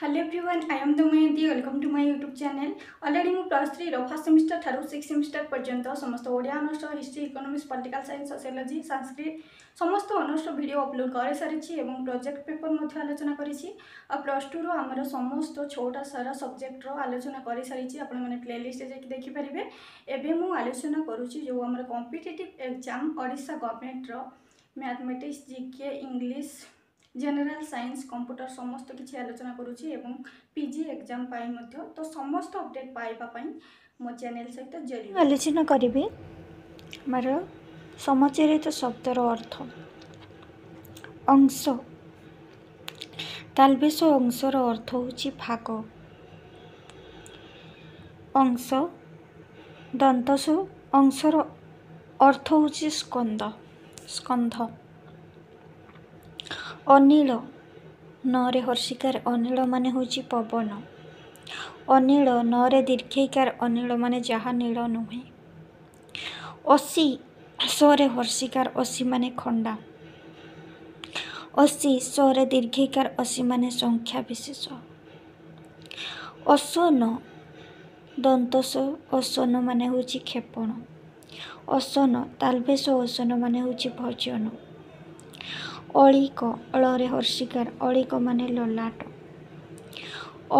hello everyone I am Damayanti welcome to my YouTube channel already मु plus three first semester ठार six semester पर्यटन समस्त Odia honours history economics political science sociology Sanskrit समस्त honours video upload कर सारी और project paper मध्य आलोचना कर प्लस टू आमर समस्त छोटा सारा सब्जेक्टर आलोचना कर सारी आपण प्लेलीस्ट जा देखिपारे एवं मुझे आलोचना करुच्ची जो आम कम्पिटेटिव एक्जाम ओडा government arithmetic GK English general science computer সমস্ত কিছু আলোচনা করুছি এবং পিজি এক্সাম পাই মধ্যে তো সমস্ত অপডেট পাইবা পাই মো চ্যানেল সহিত জড়িত আলোচনা করিবি আমার সমচরিত শব্দর অর্থ অংশ তালবেশ অংশর অর্থ হচ্ছে ভাগ অংশ দন্তসু অংশর অর্থ হচ্ছে স্কন্দ স্কন্ধ ଅନିଳ ନରେ ହର୍ଷିକାର ଅନିଳ ମାନେ ହେଉଛି ପବନ ଅନିଳ ନରେ ଦୀର୍ଘେଇକାର ଅନିଳ ମାନେ ଯାହା ନୀଳ ନୁହେଁ ଅସି ସରେ ହର୍ଷିକାର ଅସି ମାନେ ଖଣ୍ଡା ଅସି ସରେ ଦୀର୍ଘିକାର ଅସି ମାନେ ସଂଖ୍ୟା ବିଶେଷ ଅସନ ଦନ୍ତସ ଅସନ ମାନେ ହେଉଛି କ୍ଷେପଣ ଅସନ ତାଲବେଶ ଅସନ ମାନେ ହେଉଛି ଭଜନ ଅଳିକ ଅଳରେ ହର୍ଷିକାର ଅଳିକ ମାନେ ଲଲାଟ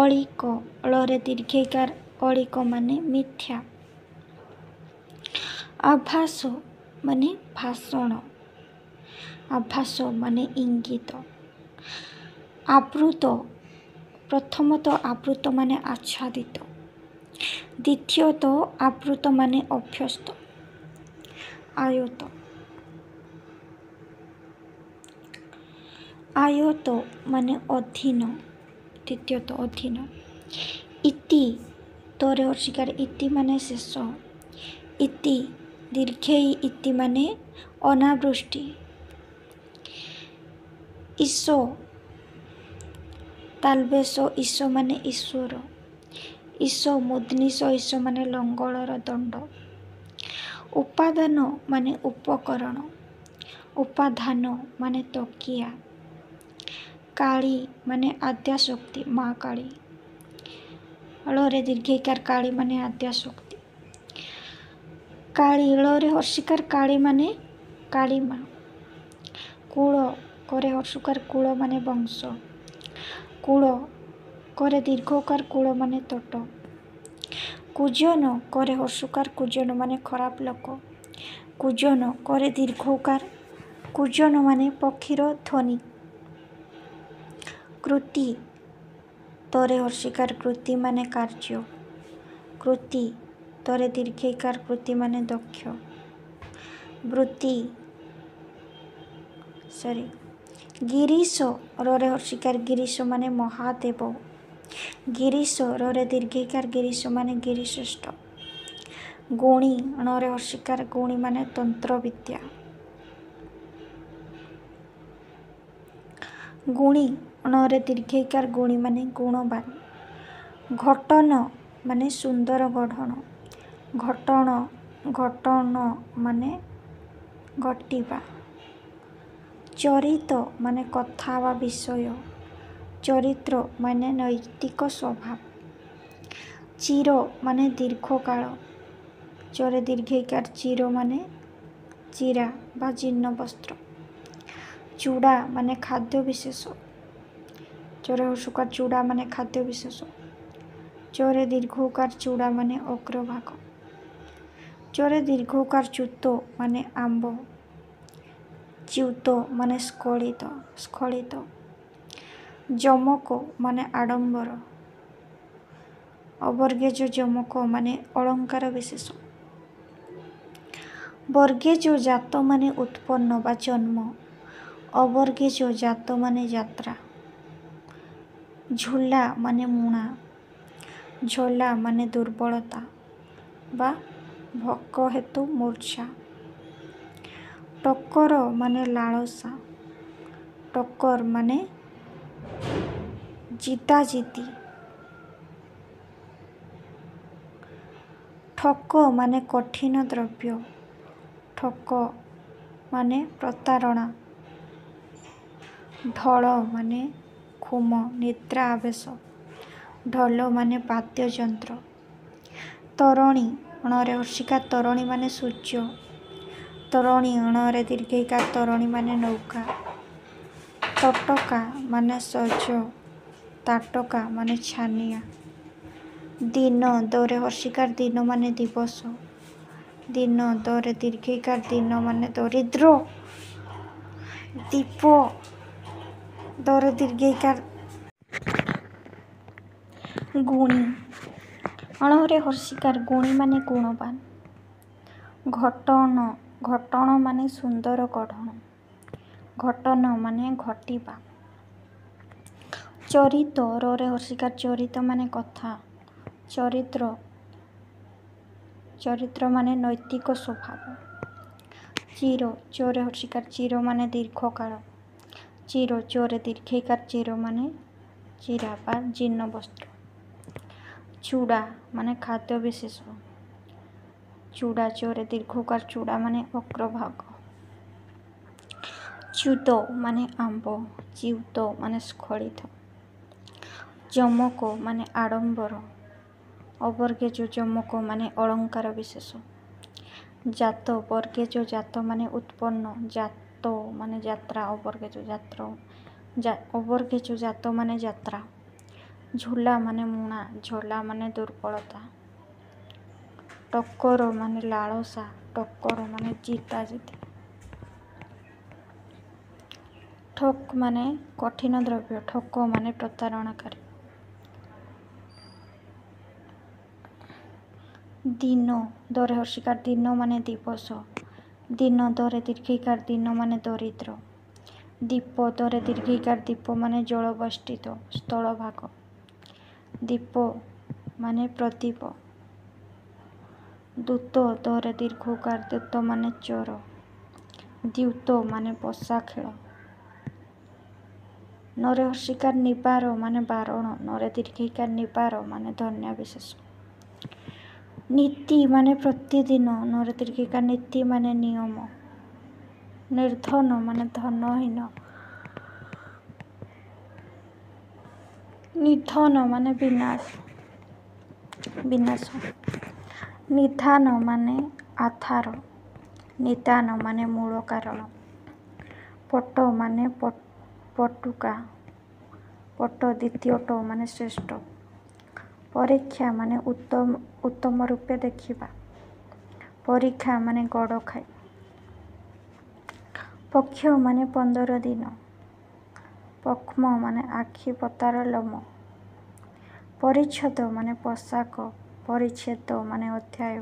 ଅଳିକ ଅଳରେ ଦୀର୍ଘିକାର ଅଳିକ ମାନେ ମିଥ୍ୟା ଆଭାସ ମାନେ ଭାଷଣ ଆଭାସ ମାନେ ଇଙ୍ଗିତ ଆବୃତ ପ୍ରଥମତଃ ଆବୃତ ମାନେ ଆଚ୍ଛାଦିତ ଦ୍ୱିତୀୟତଃ ଆବୃତ ମାନେ ଅଭ୍ୟସ୍ତ ଆୟତ আয়ত মানে অধীন তৃতীয়ত অধীন ইতি তরে অস্বীকার ইতি মানে শেষ ইতি দীর্ঘেই ইতি মানে অনাবৃষ্টি ঈশ তালবেস ঈশ মানে ঈশ্বর ঈশ মুদনিস ঈশ মানে লঙ্গলর দণ্ড উপাদান মানে উপকরণ উপাধান মানে তকিয়া কালী মানে আদ্যাশক্তি মা কালী ಳরে দীর্ঘিকার কালী মানে আদ্যাশক্তি কালী ড়রে হর্ষিকার কালী মানে কালী মা কুল করে হর্ষকার কুল মানে বংশ কুল করে দীর্ঘকার কুল মানে তট কুজন করে হর্ষকার কুজন মানে খারাপ লোক কুজন করে দীর্ঘকার কুজন মানে পক্ষীর ধ্বনি કૃતિ তরে হর্ষিকার কৃতি মানে কার্য কৃতি তরে দীর্ঘিকার কৃতি মানে দক্ষ বৃত্তি সরি গিরিশ রে হর্ষিকার গিরিশ মানে মহাদেব গিরিশ রে দীর্ঘিকার গিরিশ মানে গিরিশ্রেষ্ঠ গুণী রে হর্ষিকার গুণী মানে তন্ত্রবিদ্যা গুণী ଅଣରେ দীর্ঘিকার গুণী মানে ଗୁଣବାନ ঘটন মানে সুন্দর গঠন ঘটন ঘটন মানে ঘটিবা চরিত মানে কথা বা বিষয় চরিত্র মানে নৈতিক স্বভাব চির মানে দীর্ঘকাল চরে দীর্ঘিকার চির মানে চিরা বা জীর্ণ বস্ত্র চূড়া মানে খাদ্য বিশেষ চোরে অসুকার চূড়া মানে খাদ্য বিশেষ চোরে দীর্ঘকার চূড়া মানে অগ্রভাগ চোরে দীর্ঘকার চ্যুত মানে আম্ব চ্যুত মানে স্খলিত স্খলিত যমক মানে আড়ম্বর অবর্গেজ যমক মানে অলঙ্কার বিশেষ বর্গেজ জাত মানে উৎপন্ন বা জন্ম অবর্গেজ জাত মানে যাত্রা ঝোলা মানে মোড়া ঝোলা মানে দুর্বলতা বা ভক্ক হেতু মূর্ছা টক্কর মানে লালসা টক্কর মানে জিতা জিতি ঠক মানে কঠিন দ্রব্য ঠক মানে প্রতারণা ধল মানে ଘୁମ ନିଦ୍ରା ଆବେଶ ଢୋଲ ମାନେ ବାଦ୍ୟଯନ୍ତ୍ର ତରଣୀ ଅଣରେ ହର୍ଷିକା ତରଣୀ ମାନେ ସୂର୍ଯ୍ୟ ତରଣୀ ଅଣରେ ଦୀର୍ଘିକା ତରଣୀ ମାନେ ନୌକା ତଟକା ମାନେ ସଜ ତାଟକା ମାନେ ଛାନିଆ ଦିନ ଦୋରେ ହର୍ଷିକାର ଦିନ ମାନେ ଦିବସ ଦିନ ଦୋରେ ଦୀର୍ଘିକାର ଦିନ ମାନେ ଦରିଦ୍ର ଦୀପ దూర దీర్ఘైకార్ গুণী অণরে হর্ষিকার গুণী মানে গুণবান ঘটন ঘটন মানে সুন্দর গঠন ঘটন মানে ঘটিবা চরিত রে হর্ষিকার চরিত মানে কথা চরিত্র চরিত্র মানে নৈতিক স্বভাব চির চোরে হর্ষিকার চির মানে দীর্ঘকাল চির চোরে দীর্ঘিকার চির মানে চিরা বা জীর্ণ বস্ত্র চূড়া মানে খাদ্য বিশেষ চূড়া চোরে দীর্ঘকার চূড়া মানে অগ্রভাগ চ্যুত মানে আম্ব চিউত মানে স্খলিত যমক মানে আড়ম্বর অবর্গেজ যমক মানে অলঙ্কার বিশেষ জাত বর্গেজ জাত মানে উৎপন্ন জাত ଯାତ ମାନେ ଯାତ୍ରା ଅପରକେଚୁ ଯାତ୍ର ଅପରକେଚୁ ଜାତ ମାନେ ଯାତ୍ରା ଝୋଲା ମାନେ ମୁଣା ଝୋଲା ମାନେ ଦୁର୍ବଳତା ଟକର ମାନେ ଲାଳସା ଟକର ମାନେ ଜିତା ଜିତି ଠକ୍ ମାନେ କଠିନ ଦ୍ରବ୍ୟ ଠକ ମାନେ ପ୍ରତାରଣାକାରୀ ଦିନ ଦରହର୍ଷିକାର ଦିନ ମାନେ ଦିବସ দিন দরে দীর্ঘিকার দিন মানে দরিদ্র দীপ্য দরে দীর্ঘিকার দীপ্য মানে জলবষ্টিত স্থলভাগ দীপ্য মানে প্রদীপ দূত দরে দীর্ঘকার দূত মানে চোর দ্যুত মানে বসা খেল নরে হর্ষিকার নিবার মানে বারণ নরে দীর্ঘিকার নিবার মানে ধন্যা বিশেষ ନୀତି ମାନେ ପ୍ରତିଦିନ ନରତିର୍କିକା ନୀତି ମାନେ ନିୟମ ନିର୍ଧନ ମାନେ ଧନହୀନ ନିଧନ ମାନେ ବିନାଶ ବିନାଶ ନିଧାନ ମାନେ ଆଧାର ନିଦାନ ମାନେ ମୂଳ କାରଣ ପଟ ମାନେ ପଟୁକା ପଟ ଦ୍ୱିତୀୟ ଟ ମାନେ ଶ୍ରେଷ୍ଠ ପରୀକ୍ଷା ମାନେ ଉତ୍ତମ ଉତ୍ତମ ରୂପେ ଦେଖିବା ପରୀକ୍ଷା ମାନେ ଗଡ଼ ଖାଇ ପକ୍ଷ ମାନେ ପନ୍ଦର ଦିନ ପକ୍ଷ୍ମ ମାନେ ଆଖି ପତାର ଲୋମ ପରିଚ୍ଛଦ ମାନେ ପୋଷାକ ପରିଚ୍ଛେଦ ମାନେ ଅଧ୍ୟାୟ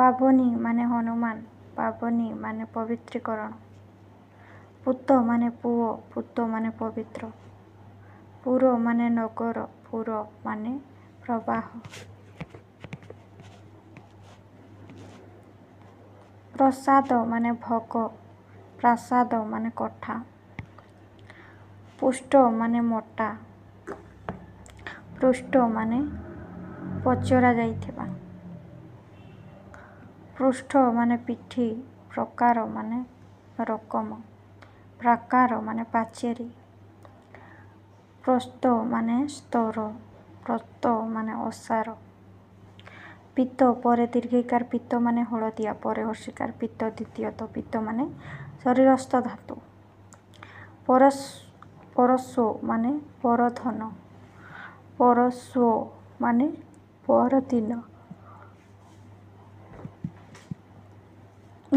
ପାବନୀ ମାନେ ହନୁମାନ ପାବନୀ ମାନେ ପବିତ୍ରୀକରଣ ପୁତ ମାନେ ପୁଅ ପୁତ ମାନେ ପବିତ୍ର ପୁର ମାନେ ନଗର স্ফুর মানে প্রবাহ প্রসাদ মানে ভোগ প্রাসাদ মানে কোঠা পুষ্ট মানে মোটা পৃষ্ঠ মানে পচরা যাইথিবা পৃষ্ঠ মানে পিঠি প্রকার মানে রকম ପ୍ରାକାର মানে ପାଚେରୀ প্রস্থ মানে স্তর প্রত্য মানে অসার পিত্ত পরে দীর্ঘিকার পিত্ত মানে হলদিয়া পরে হর্ষিকার পিত্ত দ্বিতীয়ত পিত্ত মানে শরীরস্থ ধাতু পরশ পরস্ব মানে পরধন পরস্ব মানে পরদিন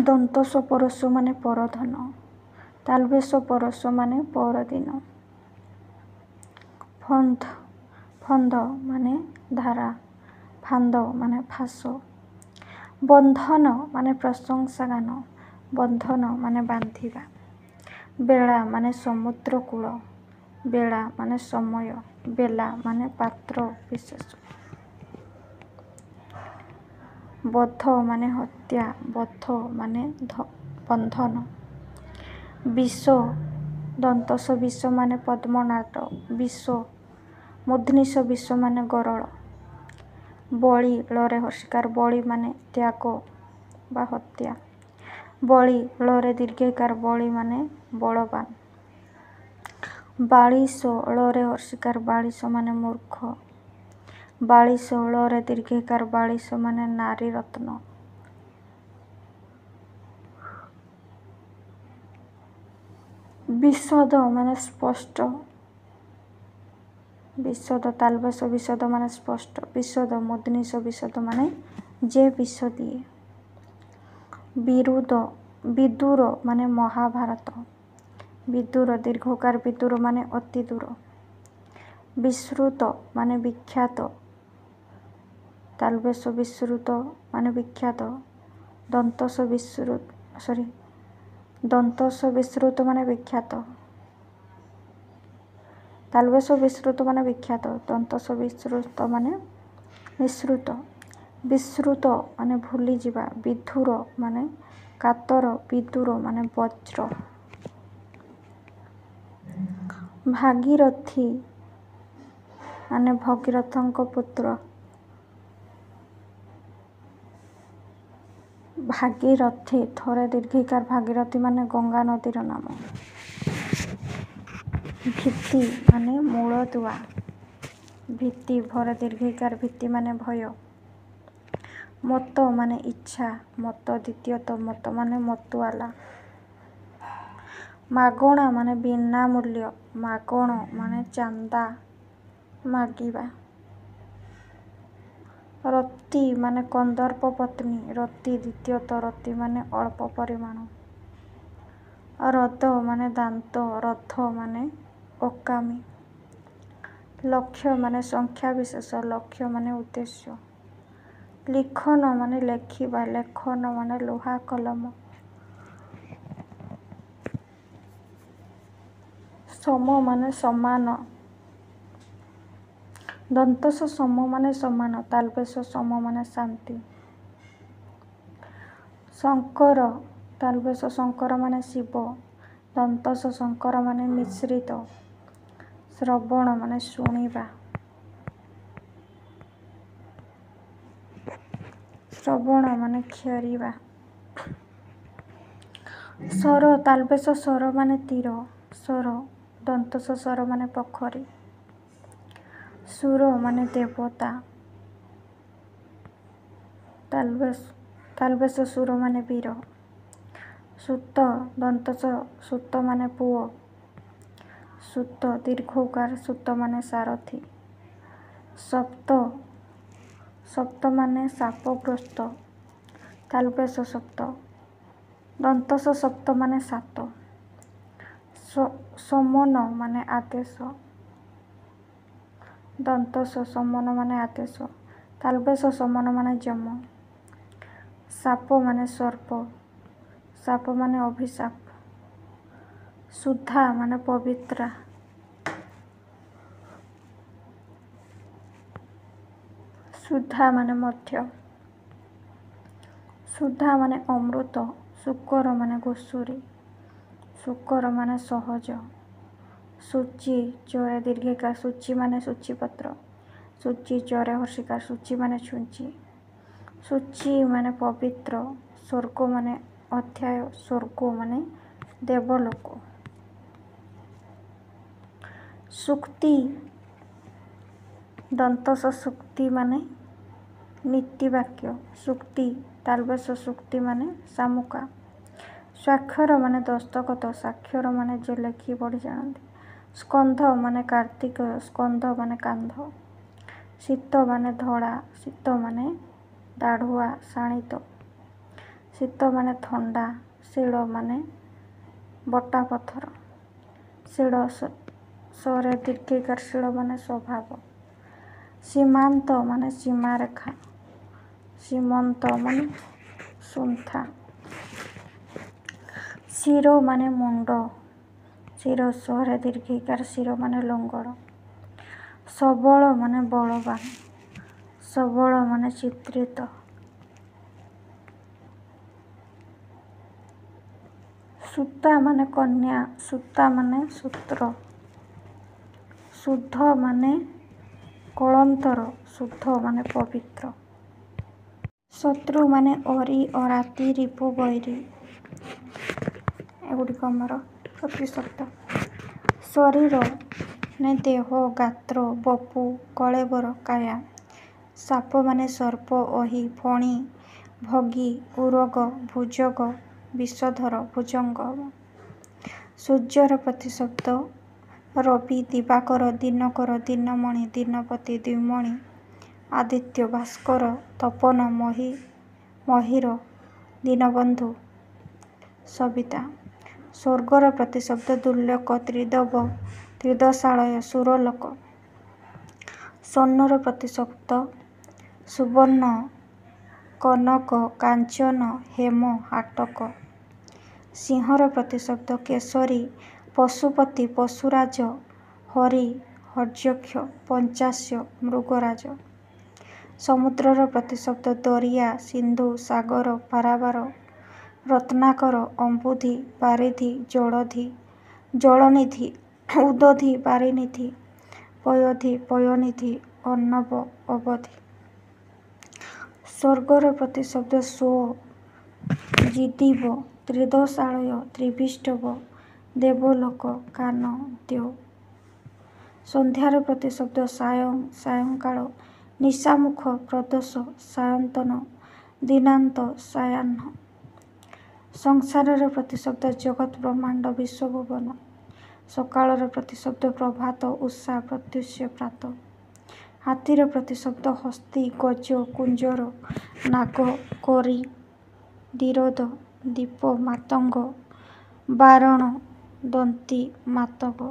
দন্তস্ব পরস্ব মানে পরধন তালবেশ পরস্ব মানে পরদিন ফণ্ড ফণ্ড মানে ধাৰা ফান্দ মানে ফাঁচো বন্ধন মানে প্ৰশংসা গান বন্ধন মানে বান্ধিবা বেৰা মানে সমুদ্ৰ সমুদ্ৰকূল বেৰা মানে সময় বেলা মানে পাত্ৰ বিশেষ বদ্ধ মানে হত্যা বদ্ধ মানে বন্ধন বিষ দন্তস বিষ মানে পদ্মনাট বিষ ମୂର୍ଦ୍ଧନିଶ ବିଶ୍ୱ ମାନେ ଗରଳ ବଳି ଲରେ ହସିକାର ବଳି ମାନେ ତ୍ୟାଗ ବା ହତ୍ୟା ବଳି ଲରେ ଦୀର୍ଘିକାର ବଳି ମାନେ ବଳବାନ ବାଳିଶ ଳରେ ହର୍ଷିକାର ବାଳିଶ ମାନେ ମୂର୍ଖ ବାଳିଶ ଳରେ ଦୀର୍ଘିକାର ବାଳିଶ ମାନେ ନାରୀ ରତ୍ନ ବିଷଦ ମାନେ ସ୍ପଷ୍ଟ বিশ্বদ তালবেশ বিশদ মানে স্পষ্ট বিশদ মদনিস বিশদ মানে যে বিষ দিয়ে বিরুদ বিদূর মানে মহাভারত বিদূর দীর্ঘকার বিদূর মানে অতি দূর বিশ্রুত মানে বিখ্যাত তালবেশ বিশ্রুত মানে বিখ্যাত দন্তস বিশ্রুত সরি দন্তস বিশ্রুত মানে বিখ্যাত তালব্যাস বিশ্রুত মানে বিখ্যাত দন্তস বিশ্রুত মানে নিঃসৃত ବିସ୍ମୃତ ମାନେ ଭୁଲିଯିବା ବିଧୁର ମାନେ କାତର ବିଦୁର ମାନେ ବଜ୍ର ଭାଗୀରଥୀ ମାନେ ଭଗୀରଥଙ୍କ ପୁତ୍ର ଭାଗୀରଥୀ ଥରେ ଦୀର୍ଘିକାର ଭାଗୀରଥୀ ମାନେ ଗଙ୍ଗା ନଦୀର ନାମ ভিত্তি মানে মূଳদুয়া ভিত্তি ভর দীর্ঘিকার ভিত্তি মানে ভয় মত মানে ইচ্ছা মত দ্বিতীয়ত মত মানে মতুয়ালা ମାଗଣା ମାନେ ବିନା ମୂଲ୍ୟ ମାଗଣ ମାନେ ଚାନ୍ଦା ମାଗିବା ରତି ମାନେ କନ୍ଦର୍ପ ପତ୍ନୀ ରତି ଦ୍ୱିତୀୟତଃ ରତି ମାନେ ଅଳ୍ପ ପରିମାଣ ରଦ ମାନେ ଦାନ୍ତ ରଥ ମାନେ ଅକାମି ଲକ୍ଷ୍ୟ ମାନେ ସଂଖ୍ୟା ବିଶେଷ ଲକ୍ଷ୍ୟ ମାନେ ଉଦ୍ଦେଶ୍ୟ ଲିଖନ ମାନେ ଲେଖିବା ଲେଖନ ମାନେ ଲୁହା କଲମ ସମ ମାନେ ସମାନ ଦନ୍ତସ ସମ ମାନେ ସମାନ ତାଲବେଶ ସମ ମାନେ ଶାନ୍ତି ଶଙ୍କର ତାଲବେଶ ଶଙ୍କର ମାନେ ଶିବ ଦନ୍ତସ ଶଙ୍କର ମାନେ ମିଶ୍ରିତ ଶ୍ରବଣ ମାନେ ଶୁଣିବା ଶ୍ରବଣ ମାନେ ଖେଳିବା ସ୍ୱର ତାଲବେଶ ସ୍ୱର ମାନେ ତୀର ସ୍ୱର ଦନ୍ତସ ସ୍ୱର ମାନେ ପୋଖରୀ ସୁର ମାନେ ଦେବତା ତାଲବେଶ ତାଲବେଶ ସୁର ମାନେ ବୀର ସୁତ ଦନ୍ତସ ସୁତ ମାନେ ପୁଅ সুত্ত দীর্ঘকার সুত্ত মানে সারথি সপ্ত সপ্ত মানে সাপগ্রস্ত তালবেশ সপ্ত দন্তস সপ্ত মানে সাত সমন মানে আদেশ দন্তস সমন মানে আদেশ তালবেশ সমন মানে জম সাপ মানে সর্প সাপ মানে অভিশাপ ଶୁଦ୍ଧା ମାନେ ପବିତ୍ରା ଶୁଦ୍ଧା ମାନେ ମଧ୍ୟ ଶୁଦ୍ଧା ମାନେ ଅମୃତ ଶୁକର ମାନେ ଘୁଷୁରୀ ଶୁକର ମାନେ ସହଜ ସୂଚି ଚରେ ଦୀର୍ଘିକା ସୂଚି ମାନେ ସୂଚୀପତ୍ର ସୂଚି ଚରେ ହର୍ଷିକା ସୂଚି ମାନେ ଛୁଞ୍ଚି ସୂଚି ମାନେ ପବିତ୍ର ସ୍ୱର୍ଗ ମାନେ ଅଧ୍ୟାୟ ସ୍ୱର୍ଗ ମାନେ ଦେବଲୋକ ଶୁକ୍ତି ଦନ୍ତସ ଶୁକ୍ତି ମାନେ ନୀତିବାକ୍ୟ ଶୁକ୍ତି ତାଲବେଶ ଶୁକ୍ତି ମାନେ ଶାମୁକା ସ୍ୱାକ୍ଷର ମାନେ ଦସ୍ତଖତ ସ୍ୱାକ୍ଷର ମାନେ ଯିଏ ଲେଖି ପଢ଼ି ଜାଣନ୍ତି ସ୍କନ୍ଧ ମାନେ କାର୍ତ୍ତିକ ସ୍କନ୍ଧ ମାନେ କାନ୍ଧ ଶୀତ ମାନେ ଧଳା ଶୀତ ମାନେ ଦାଢ଼ୁଆ ଶାଣିତ ଶୀତ ମାନେ ଥଣ୍ଡା ଶିଳ ମାନେ ବଟା ପଥର ଶିଳ স্বরে দীর্ঘিকার মানে স্বভাব সীমান্ত মানে সীমারেখা সীমন্ত মানে সন্থা শির মানে মুন্ড শির স্বরে দীর্ঘিকার শির মানে লঙ্গড় সবল মানে বলবান সবল মানে চিত্রিত সূতা মানে কন্যা সূতা মানে সূত্র ଶୁଦ୍ଧ ମାନେ କଳନ୍ତର ଶୁଦ୍ଧ ମାନେ ପବିତ୍ର ଶତ୍ରୁ ମାନେ ଅରି ଅରାତି ରିପୁ ବୈରୀ ଏଗୁଡ଼ିକ ଆମର ପ୍ରତିଶବ୍ଦ ଶରୀର ମାନେ ଦେହ ଗାତ୍ର ବପୁ କଳେବର କାୟା ସାପ ମାନେ ସର୍ପ ଅହି ଫଣି ଭଗି ଉରଗ ଭୁଜଗ ବିଷଧର ଭୁଜଙ୍ଗ ସୂର୍ଯ୍ୟର ପ୍ରତିଶବ୍ଦ ରବି ଦିବାକର ଦିନକର ଦିନମଣି ଦିନପତି ଦ୍ୱିମଣି ଆଦିତ୍ୟ ଭାସ୍କର ତପନ ମହି ମହିର ଦୀନବନ୍ଧୁ ସବିତା ସ୍ୱର୍ଗର ପ୍ରତିଶବ୍ଦ ଦୁର୍ଲୋକ ତ୍ରିଦବ ତ୍ରିଦଶାଳୟ ସୁରଲୋକ ସ୍ୱର୍ଣ୍ଣର ପ୍ରତିଶବ୍ଦ ସୁବର୍ଣ୍ଣ କନକ କାଞ୍ଚନ ହେମ ହାଟକ ସିଂହର ପ୍ରତିଶବ୍ଦ କେଶରୀ ପଶୁପତି ପଶୁରାଜ ହରି ହର୍ଯ୍ୟକ୍ଷ ପଞ୍ଚାସ୍ୟ ମୃଗରାଜ ସମୁଦ୍ରର ପ୍ରତିଶବ୍ଦ ଦରିଆ ସିନ୍ଧୁ ସାଗର ପାରାବାର ରତ୍ନାକର ଅମ୍ବୁଧି ପାରିଧି ଜଳଧି ଜଳନିଧି ଉଦଧି ପାରିନିଧି ପୟଧି ପୟନିଧି ଅର୍ଣ୍ଣବ ଅବଧି ସ୍ୱର୍ଗର ପ୍ରତିଶବ୍ଦ ସୋ ଜିଦିବ ତ୍ରିଦଶାଳୟ ତ୍ରିବିଷ୍ଟବ ଦେବଲୋକ କାନ ଦିଅ ସନ୍ଧ୍ୟାର ପ୍ରତିଶବ୍ଦ ସାୟଂ ସାୟଂକାଳ ନିଶାମୁଖ ପ୍ରଦୋଷ ସାୟନ୍ତନ ଦିନାନ୍ତ ସାୟାହ୍ନ ସଂସାରର ପ୍ରତିଶବ୍ଦ ଜଗତ ବ୍ରହ୍ମାଣ୍ଡ ବିଶ୍ୱଭୁବନ ସକାଳର ପ୍ରତିଶବ୍ଦ ପ୍ରଭାତ ଉଷା ପ୍ରତ୍ୟୁଷ ପ୍ରାତ ହାତୀର ପ୍ରତିଶବ୍ଦ ହସ୍ତି ଗଜ କୁଞ୍ଜର ନାଗ କରି ଦିରଦ ଦୀପ ମାତଙ୍ଗ ବାରଣ ଦନ୍ତି ମାତକ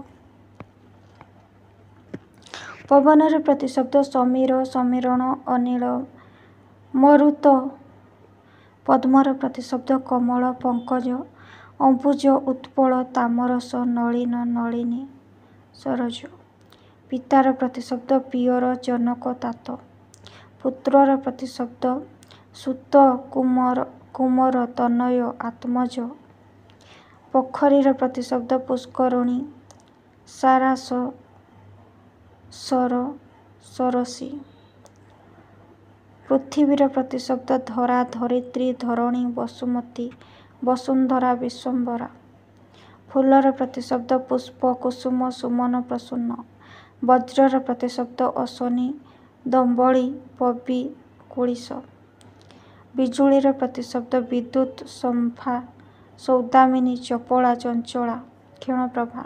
ପବନର ପ୍ରତିଶବ୍ଦ ସମୀର ସମୀରଣ ଅନିଳ ମରୁତ ପଦ୍ମର ପ୍ରତିଶବ୍ଦ କମଳ ପଙ୍କଜ ଅମ୍ବୁଜ ଉତ୍ପଳ ତାମରସ ନଳିନ ନଳିନୀ ସରୋଜ ପିତାର ପ୍ରତିଶବ୍ଦ ପିଅର ଜନକ ତାତ ପୁତ୍ରର ପ୍ରତିଶବ୍ଦ ସୁତ କୁମର କୁମର ତନୟ ଆତ୍ମଜ ପୋଖରୀର ପ୍ରତିଶବ୍ଦ ପୁଷ୍କରଣୀ ସାରାସ ସର ସରସୀ ପୃଥିବୀର ପ୍ରତିଶବ୍ଦ ଧରା ଧରିତ୍ରୀ ଧରଣୀ ବସୁମତୀ ବସୁନ୍ଧରା ବିଶ୍ୱମ୍ବରା ଫୁଲର ପ୍ରତିଶବ୍ଦ ପୁଷ୍ପ କୁସୁମ ସୁମନ ପ୍ରସୂନ୍ନ ବଜ୍ରର ପ୍ରତିଶବ୍ଦ ଅଶନି ଦମ୍ବଳି ପବି କୁଳିଶ ବିଜୁଳିର ପ୍ରତିଶବ୍ଦ ବିଦ୍ୟୁତ୍ ସମ୍ଫା ସୌଦାମିନୀ ଚପଳା ଚଞ୍ଚଳା ପ୍ରଭା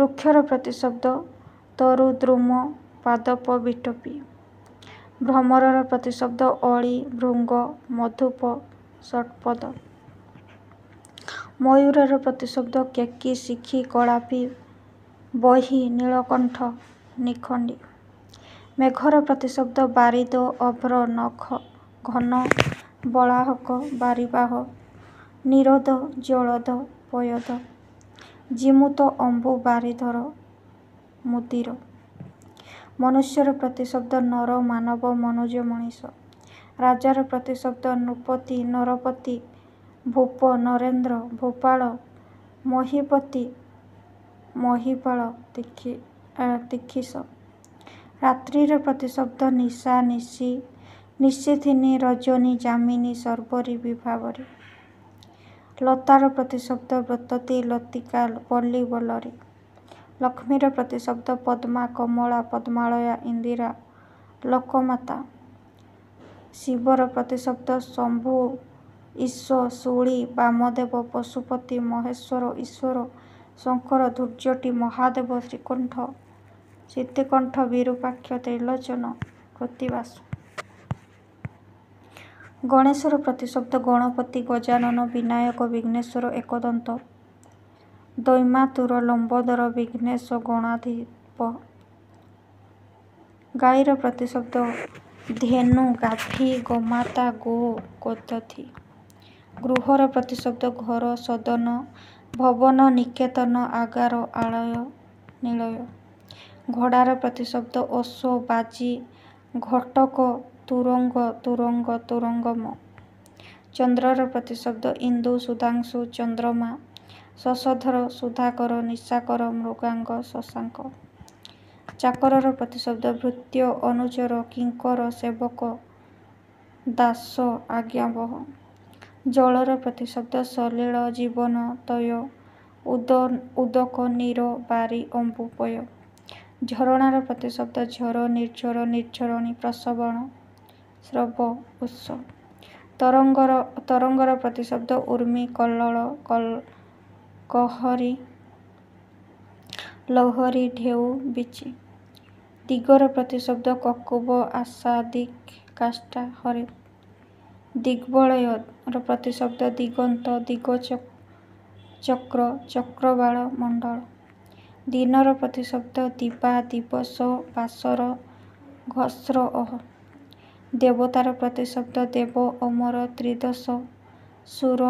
ବୃକ୍ଷର ପ୍ରତିଶବ୍ଦ ତରୁଦ୍ରୁମ ପାଦପ ବିଟପି ଭ୍ରମରର ପ୍ରତିଶବ୍ଦ ଅଳି ଭୃଙ୍ଗ ମଧୁପ ଷଟ୍ପଦ ମୟୂରର ପ୍ରତିଶବ୍ଦ କେକି ଶିଖି କଳାପି ବହି ନୀଳକଣ୍ଠ ନିଖଣ୍ଡି ମେଘର ପ୍ରତିଶବ୍ଦ ବାରିଦ ଅଭ୍ର ନଖ ଘନ ବଳାହକ ବାରିବାହ ନିରୋଧ ଜଳଧ ପୟଧ ଜିମୁତ ଅମ୍ବୁ ବାରିଧର ମୁଦିର ମନୁଷ୍ୟର ପ୍ରତିଶବ୍ଦ ନର ମାନବ ମନୁଜ ମଣିଷ ରାଜାର ପ୍ରତିଶବ୍ଦ ନୃପତି ନରପତି ଭୂପ ନରେନ୍ଦ୍ର ଭୋପାଳ ମହିପତି ମହିପାଳ ତୀକ୍ଷିଷ ରାତ୍ରିର ପ୍ରତିଶବ୍ଦ ନିଶା ନିଶି ନିଶିଥିନି ରଜନୀ ଜାମିନୀ ସର୍ବରି ବିଭାବରୀ ଲତାର ପ୍ରତିଶବ୍ଦ ବ୍ରତତି ଲତିକା ପଲ୍ଲୀ ବଲରି ଲକ୍ଷ୍ମୀର ପ୍ରତିଶବ୍ଦ ପଦ୍ମା କମଳା ପଦ୍ମାଳୟା ଇନ୍ଦିରା ଲୋକମାତା ଶିବର ପ୍ରତିଶବ୍ଦ ଶମ୍ଭୁ ଈଶ ଶୁଳି ବାମଦେବ ପଶୁପତି ମହେଶ୍ୱର ଈଶ୍ୱର ଶଙ୍କର ଧୂର୍ଯ୍ୟଟି ମହାଦେବ ଶ୍ରୀକଣ୍ଠ ସିତିକଣ୍ଠ ବିରୁପାକ୍ଷ ତ୍ରିଲୋଚନ କୃତିବାସ ଗଣେଶର ପ୍ରତିଶବ୍ଦ ଗଣପତି ଗଜାନନ ବିନାୟକ ବିଘ୍ନେଶ୍ୱର ଏକଦନ୍ତ ଦୈମାତୁର ଲମ୍ବୋଦର ବିଘ୍ନେଶ ଗଣାଧିପ ଗାଈର ପ୍ରତିଶବ୍ଦ ଧେନୁ ଗାଭୀ ଗମାତା ଗୋ ଗୋଦଧି ଗୃହର ପ୍ରତିଶବ୍ଦ ଘର ସଦନ ଭବନ ନିକେତନ ଆଗାର ଆଳୟ ନିଳୟ ଘୋଡ଼ାର ପ୍ରତିଶବ୍ଦ ଅଶୋ ବାଜି ଘଟକ ତୁରଙ୍ଗ ତୁରଙ୍ଗ ତୁରଙ୍ଗମ ଚନ୍ଦ୍ରର ପ୍ରତିଶବ୍ଦ ଇନ୍ଦୁ ସୁଧାଂଶୁ ଚନ୍ଦ୍ରମା ଶଶଧର ସୁଧାକର ନିଶାକର ମୃଗାଙ୍ଗ ଶଶାଙ୍କ ଚାକରର ପ୍ରତିଶବ୍ଦ ଭୃତ୍ୟ ଅନୁଚର କିଙ୍କର ସେବକ ଦାସ ଆଜ୍ଞାବହ ଜଳର ପ୍ରତିଶବ୍ଦ ସଲୀଳ ଜୀବନ ତୟ ଉଦ ଉଦକ ନୀର ବାରି ଅମ୍ବୁପୟ ଝରଣାର ପ୍ରତିଶବ୍ଦ ଝର ନିର୍ଝର ନିର୍ଝରଣୀ ପ୍ରସବଣ ସ୍ରବ ଉତ୍ସ ତରଙ୍ଗର ତରଙ୍ଗର ପ୍ରତିଶବ୍ଦ ଉର୍ମି କଲଳ କହରି ଲହରୀ ଢେଉ ବିଚି ଦିଗର ପ୍ରତିଶବ୍ଦ କକୁବ ଆଶା ଦିଗ୍ କାଷ୍ଟା ହରେ ଦିଗ୍ବଳୟର ପ୍ରତିଶବ୍ଦ ଦିଗନ୍ତ ଦିଗ ଚକ୍ର ଚକ୍ରବାଳ ମଣ୍ଡଳ ଦିନର ପ୍ରତିଶବ୍ଦ ଦିବା ଦିବସ ବାସର ଘସ୍ର ଅହ ଦେବତାର ପ୍ରତିଶବ୍ଦ ଦେବ ଅମର ତ୍ରିଦଶ ସୁର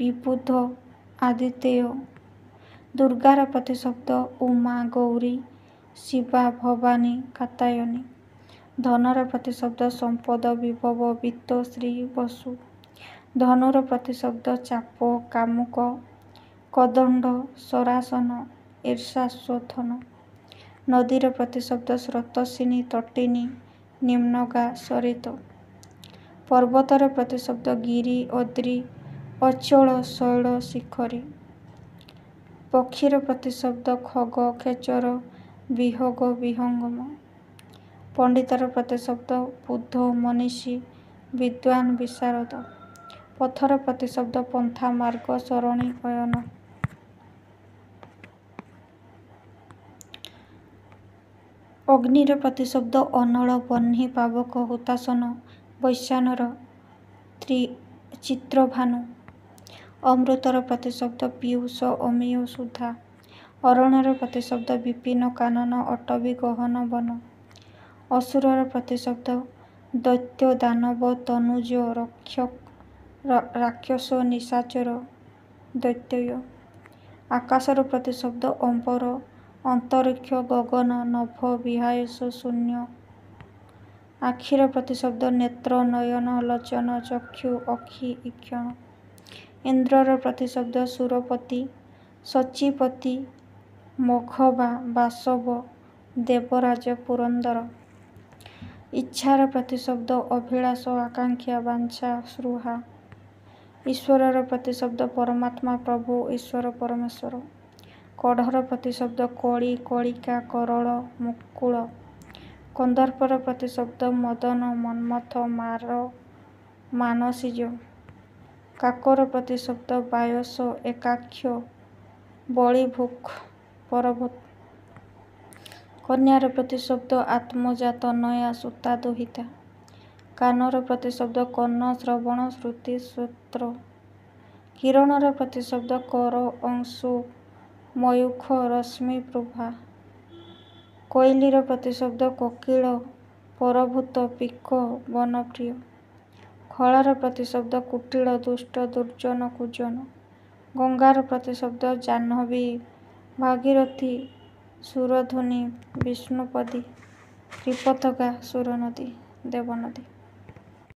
ବିବୁଦ୍ଧ ଆଦିତ୍ୟ ଦୁର୍ଗାର ପ୍ରତିଶବ୍ଦ ଉମା ଗୌରୀ ଶିବା ଭବାନୀ କାତାୟନୀ ଧନର ପ୍ରତିଶବ୍ଦ ସମ୍ପଦ ବିଭବ ବିତ୍ତ ଶ୍ରୀ ବସୁ ଧନୁର ପ୍ରତିଶବ୍ଦ ଚାପ କାମୁକ କଦଣ୍ଡ ସରାସନ ଈର୍ଷାଶ୍ୱଥନ ନଦୀର ପ୍ରତିଶବ୍ଦ ସ୍ରୋତସିନୀ ତଟିନୀ ନିମ୍ନଗା ସରିତ ପର୍ବତର ପ୍ରତିଶବ୍ଦ ଗିରି ଅଦ୍ରି ଅଚଳ ଶୈଳ ଶିଖରୀ ପକ୍ଷୀର ପ୍ରତିଶବ୍ଦ ଖଗ ଖେଚର ବିହଗ ବିହଙ୍ଗମ ପଣ୍ଡିତର ପ୍ରତିଶବ୍ଦ ବୁଦ୍ଧ ମନୀଷୀ ବିଦ୍ୱାନ ବିଶାରଦ ପଥର ପ୍ରତିଶବ୍ଦ ପନ୍ଥା ମାର୍ଗ ସରଣୀ ଅୟନ ଅଗ୍ନିର ପ୍ରତିଶବ୍ଦ ଅନଳ ବହ୍ନି ପାବକ ହୁତାସନ ବୈଶ୍ୟାନର ତ୍ରି ଚିତ୍ରଭାନୁ ଅମୃତର ପ୍ରତିଶବ୍ଦ ପିୟୁଷ ଅମିୟ ସୁଧା ଅରଣର ପ୍ରତିଶବ୍ଦ ବିପିନ କାନନ ଅଟବି ଗହନ ବନ ଅସୁରର ପ୍ରତିଶବ୍ଦ ଦୈତ୍ୟ ଦାନବ ତନୁଜ ରକ୍ଷ ରାକ୍ଷସ ନିଶାଚର ଦୈତ୍ୟ ଆକାଶର ପ୍ରତିଶବ୍ଦ ଅମ୍ବର ଅନ୍ତରିକ୍ଷ ଗଗନ ନଭ ବିହାୟସ ଶୂନ୍ୟ ଆଖିର ପ୍ରତିଶବ୍ଦ ନେତ୍ର ନୟନ ଲଚନ ଚକ୍ଷୁ ଅକ୍ଷି ଇକ୍ଷଣ ଇନ୍ଦ୍ରର ପ୍ରତିଶବ୍ଦ ସୁରପତି ସଚିପତି ମଘ ବା ବାସବ ଦେବରାଜ ପୁରନ୍ଦର ଇଚ୍ଛାର ପ୍ରତିଶବ୍ଦ ଅଭିଳାଷ ଆକାଂକ୍ଷା ବାଞ୍ଛା ସୃହା ଈଶ୍ୱରର ପ୍ରତିଶବ୍ଦ ପରମାତ୍ମା ପ୍ରଭୁ ଈଶ୍ୱର ପରମେଶ୍ୱର କଢ଼ର ପ୍ରତିଶବ୍ଦ କଳି କଳିକା କରଳ ମୁକୁଳ କନ୍ଦର୍ପର ପ୍ରତିଶବ୍ଦ ମଦନ ମନ୍ମଥ ମାର ମାନସିଜ କାକର ପ୍ରତିଶବ୍ଦ ବାୟସ ଏକାକ୍ଷ ବଳିଭୁକ୍ ପରଭୂତ କନ୍ୟାର ପ୍ରତିଶବ୍ଦ ଆତ୍ମଜାତ ନୟା ସୂତା ଦୋହିତା କାନର ପ୍ରତିଶବ୍ଦ କର୍ଣ୍ଣ ଶ୍ରବଣ ଶ୍ରୁତି ସୂତ୍ର କିରଣର ପ୍ରତିଶବ୍ଦ କର ଅଂଶୁ ମୟୂଖ ରଶ୍ମି ପ୍ରଭା କୋଇଲିର ପ୍ରତିଶବ୍ଦ କୋକିଳ ପରଭୂତ ପିକ ବନପ୍ରିୟ ଖଳର ପ୍ରତିଶବ୍ଦ କୁଟିଳ ଦୁଷ୍ଟ ଦୁର୍ଜନ କୁଜନ ଗଙ୍ଗାର ପ୍ରତିଶବ୍ଦ ଜାହ୍ନବୀ ଭାଗିରଥୀ ସୁରଧୁନି ବିଷ୍ଣୁପଦୀ ତ୍ରିପଥକା ସୁରନଦୀ ଦେବନଦୀ